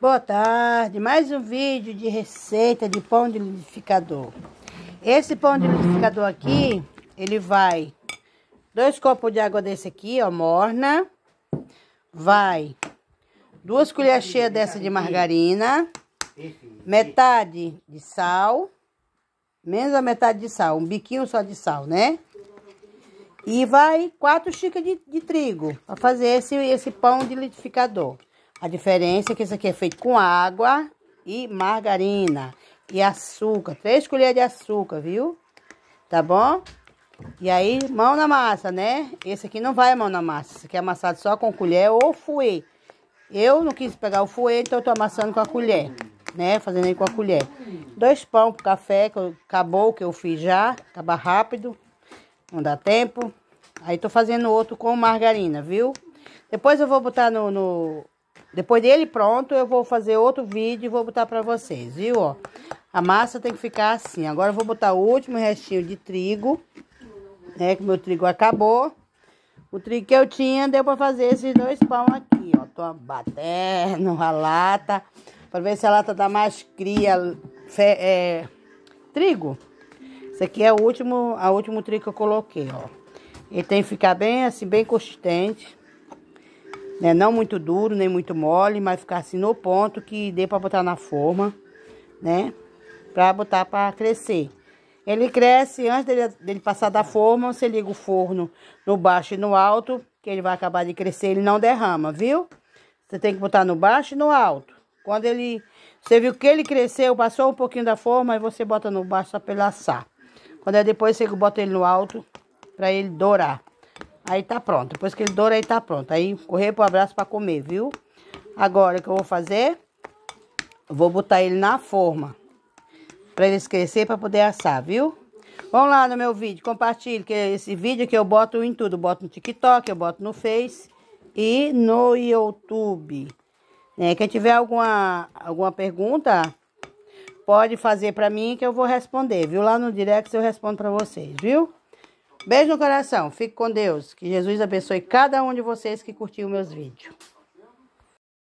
Boa tarde, mais um vídeo de receita de pão de liquidificador. Esse pão de liquidificador aqui, ele vai dois copos de água desse aqui, ó, morna. Vai duas colheres cheias dessa de margarina, metade de sal, menos a metade de sal, um biquinho só de sal, né? E vai quatro xícaras de, de trigo para fazer esse, esse pão de liquidificador. A diferença é que isso aqui é feito com água e margarina e açúcar. Três colheres de açúcar, viu? Tá bom? E aí, mão na massa, né? Esse aqui não vai mão na massa. Esse aqui é amassado só com colher ou fouet. Eu não quis pegar o fouet, então eu tô amassando com a colher, né? Fazendo aí com a colher. Dois pão pro café, que acabou, que eu fiz já. Acaba rápido, não dá tempo. Aí tô fazendo outro com margarina, viu? Depois eu vou botar no, no depois dele pronto, eu vou fazer outro vídeo e vou botar pra vocês, viu, ó. A massa tem que ficar assim. Agora eu vou botar o último restinho de trigo, né, que meu trigo acabou. O trigo que eu tinha deu pra fazer esses dois pão aqui, ó. Tô batendo a lata, pra ver se a lata dá tá mais cria, fe, é, trigo. Esse aqui é o último, a último trigo que eu coloquei, ó. Ele tem que ficar bem assim, bem consistente. Né? Não muito duro, nem muito mole, mas ficar assim no ponto que dê para botar na forma, né? Para botar para crescer. Ele cresce antes dele, dele, passar da forma, você liga o forno no baixo e no alto, que ele vai acabar de crescer, ele não derrama, viu? Você tem que botar no baixo e no alto. Quando ele, você viu que ele cresceu, passou um pouquinho da forma, aí você bota no baixo só pra ele assar. Quando é depois, você bota ele no alto para ele dourar. Aí tá pronto. Depois que ele doura, aí tá pronto. Aí correr pro abraço pra comer, viu? Agora, o que eu vou fazer? Vou botar ele na forma. Pra ele crescer, pra poder assar, viu? Vamos lá no meu vídeo, compartilhe que esse vídeo que eu boto em tudo. boto no TikTok, eu boto no Face e no YouTube. É, quem tiver alguma, alguma pergunta, pode fazer pra mim que eu vou responder, viu? Lá no direct eu respondo pra vocês, viu? Beijo no coração, fique com Deus. Que Jesus abençoe cada um de vocês que curtiu meus vídeos.